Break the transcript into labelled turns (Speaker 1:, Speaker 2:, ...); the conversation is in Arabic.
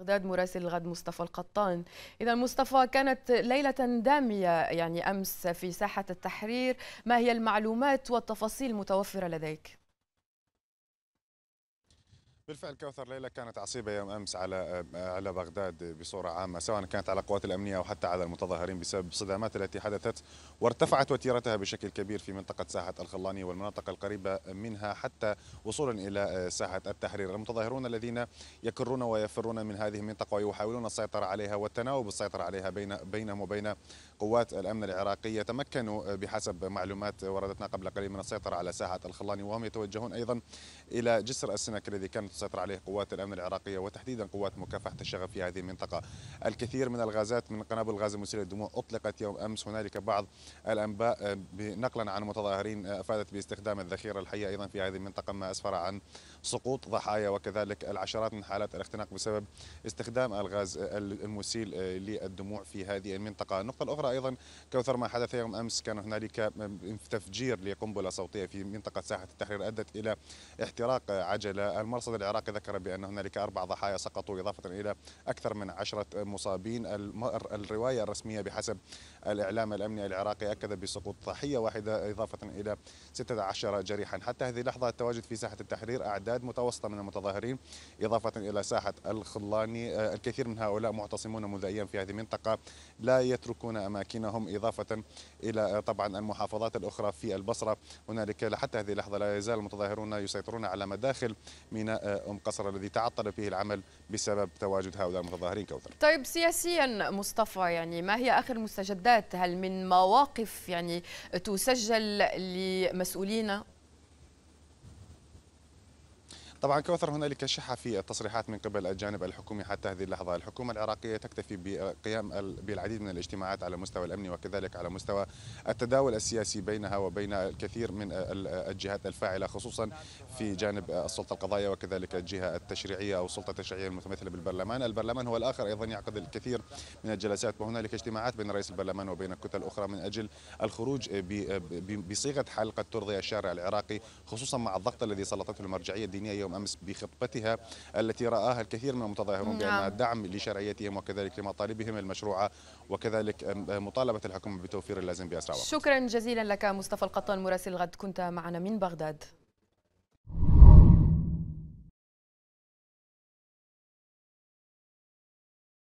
Speaker 1: بغداد مراسل الغد مصطفى القطان إذا مصطفى كانت ليلة دامية يعني أمس في ساحة التحرير ما هي المعلومات والتفاصيل المتوفرة لديك؟
Speaker 2: بالفعل كوثر ليلى كانت عصيبة يوم أمس على على بغداد بصورة عامة سواء كانت على القوات الأمنية أو حتى على المتظاهرين بسبب الصدامات التي حدثت وارتفعت وتيرتها بشكل كبير في منطقة ساحة الخلانية والمناطق القريبة منها حتى وصولا إلى آه، ساحة التحرير المتظاهرون الذين يكرون ويفرون من هذه المنطقة ويحاولون السيطرة عليها والتناوب السيطرة عليها بين بينهم وبين قوات الأمن العراقية تمكنوا بحسب معلومات وردتنا قبل قليل من السيطرة على ساحة الخلاني وهم يتوجهون أيضا إلى جسر السنك الذي كانت تسيطر عليه قوات الامن العراقيه وتحديدا قوات مكافحه الشغب في هذه المنطقه. الكثير من الغازات من قنابل الغاز المسيل للدموع اطلقت يوم امس هنالك بعض الانباء نقلا عن متظاهرين افادت باستخدام الذخيره الحيه ايضا في هذه المنطقه ما اسفر عن سقوط ضحايا وكذلك العشرات من حالات الاختناق بسبب استخدام الغاز المسيل للدموع في هذه المنطقه. النقطه الاخرى ايضا كوثر ما حدث يوم امس كان هنالك تفجير لقنبله صوتيه في منطقه ساحه التحرير ادت الى احتراق عجله المرصد العراقي العراقي ذكر بأن هنالك أربع ضحايا سقطوا إضافة إلى أكثر من عشرة مصابين الرواية الرسمية بحسب الإعلام الأمني العراقي أكد بسقوط ضحية واحدة إضافة إلى 16 جريحا حتى هذه اللحظة التواجد في ساحة التحرير أعداد متوسطة من المتظاهرين إضافة إلى ساحة الخلاني آه، الكثير من هؤلاء معتصمون منذ في هذه المنطقة لا يتركون أماكنهم إضافة إلى طبعا المحافظات الأخرى في البصرة هنالك حتى هذه اللحظة لا يزال المتظاهرون يسيطرون على مداخل ميناء أم قصر الذي تعطل فيه العمل بسبب تواجد هؤلاء المتظاهرين كوثر
Speaker 1: طيب سياسيا مصطفى يعني ما هي آخر المستجدات هل من مواقف يعني تسجل لمسؤولين
Speaker 2: طبعا كوثر هنالك شحة في التصريحات من قبل الجانب الحكومي حتى هذه اللحظة الحكومة العراقية تكتفي بقيام بالعديد من الاجتماعات على مستوى الأمني وكذلك على مستوى التداول السياسي بينها وبين الكثير من الجهات الفاعلة خصوصا في جانب السلطة القضائية وكذلك الجهة التشريعية أو السلطة التشريعية المتمثلة بالبرلمان البرلمان هو الآخر أيضا يعقد الكثير من الجلسات وهنالك اجتماعات بين رئيس البرلمان وبين كتل أخرى من أجل الخروج بصيغة حلقة ترضي الشارع العراقي خصوصا مع الضغط الذي سلطته المرجعية الدينية يوم يوم أمس بخطبتها التي رآها الكثير من المتظاهرون بأنها نعم. دعم لشرعيتهم وكذلك لمطالبهم المشروعة وكذلك مطالبة الحكومة بتوفير اللازم بأسرع وقت
Speaker 1: شكرا جزيلا لك مصطفى القطان مراسل غد كنت معنا من بغداد